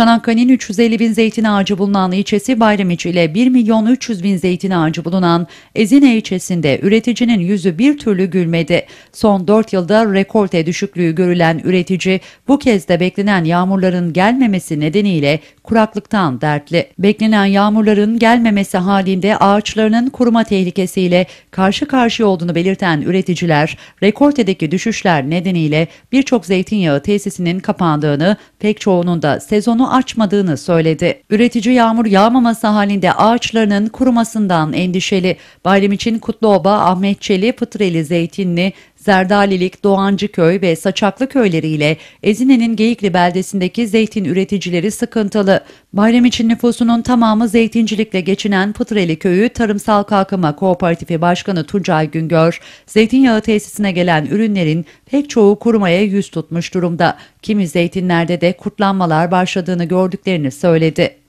Çanakkale'nin 350 bin zeytin ağacı bulunan ilçesi Bayramiç ile 1 milyon 300 bin zeytin ağacı bulunan Ezine ilçesinde üreticinin yüzü bir türlü gülmedi. Son 4 yılda rekolte düşüklüğü görülen üretici bu kez de beklenen yağmurların gelmemesi nedeniyle kuraklıktan dertli. Beklenen yağmurların gelmemesi halinde ağaçlarının kuruma tehlikesiyle karşı karşıya olduğunu belirten üreticiler rekortedeki düşüşler nedeniyle birçok zeytinyağı tesisinin kapandığını, pek çoğunun da sezonu açmadığını söyledi. Üretici yağmur yağmaması halinde ağaçlarının kurumasından endişeli. Bayram için Kutluoba, Ahmetçeli, Fıtreli, Zeytinli, Zerdalilik, Doğancıköy ve Saçaklı köyleriyle Ezine'nin Geyikli beldesindeki zeytin üreticileri sıkıntılı. Bayram için nüfusunun tamamı zeytincilikle geçinen Pıtreli Köyü Tarımsal Kalkınma Kooperatifi Başkanı Tuncay Güngör, zeytinyağı tesisine gelen ürünlerin pek çoğu kurumaya yüz tutmuş durumda. Kimi zeytinlerde de kurtlanmalar başladığını gördüklerini söyledi.